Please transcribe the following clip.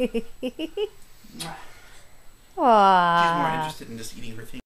She's more interested in just eating her thing.